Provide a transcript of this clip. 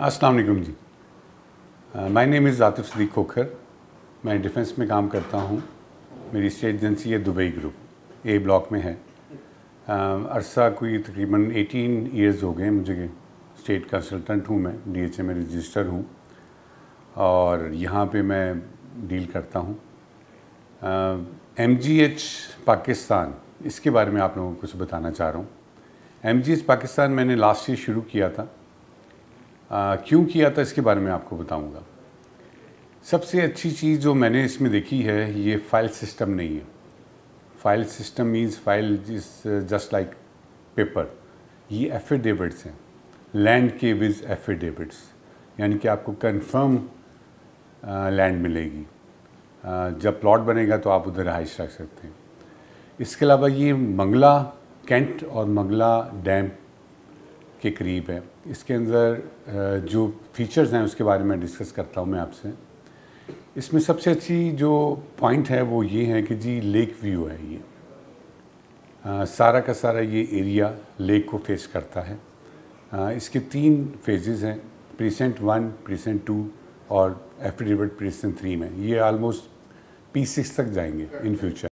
अस्सलाम वालेकुम जी my name is Atif Sadiq Khokhar मैं डिफेंस में काम करता हूँ मेरी स्टेट एजेंसी है दुबई ग्रुप ए ब्लॉक में है uh, अरसा कोई तकरीबन 18 इयर्स हो गए मुझे स्टेट कंसल्टेंट हूँ मैं डीएचए में रजिस्टर हूँ और यहाँ पे मैं डील करता हूँ एम जी एच पाकिस्तान इसके बारे में आप लोगों को कुछ बताना चाह रहा हूँ एम जी एच पाकिस्तान मैंने लास्ट ईयर शुरू किया था क्यों किया था इसके बारे में आपको बताऊंगा सबसे अच्छी चीज़ जो मैंने इसमें देखी है ये फाइल सिस्टम नहीं है file system means file is just like paper ये एफिडेविट्स हैं लैंड के विज एफिडेविट्स यानी कि आपको कन्फर्म लैंड मिलेगी uh, जब प्लॉट बनेगा तो आप उधर रहाइश रख सकते हैं इसके अलावा ये मंगला कैंट और मंगला डैम के करीब है इसके अंदर जो फीचर्स हैं उसके बारे में डिस्कस करता हूँ मैं आपसे इसमें सबसे अच्छी जो पॉइंट है वो ये है कि जी लेक व्यू है ये आ, सारा का सारा ये एरिया लेक को फेस करता है आ, इसके तीन फेजेस हैं प्रीसेंट वन प्रीसेंट टू और एफिडेविट प्रीसेंट थ्री में ये आलमोस्ट पी सिक्स तक जाएंगे इन फ्यूचर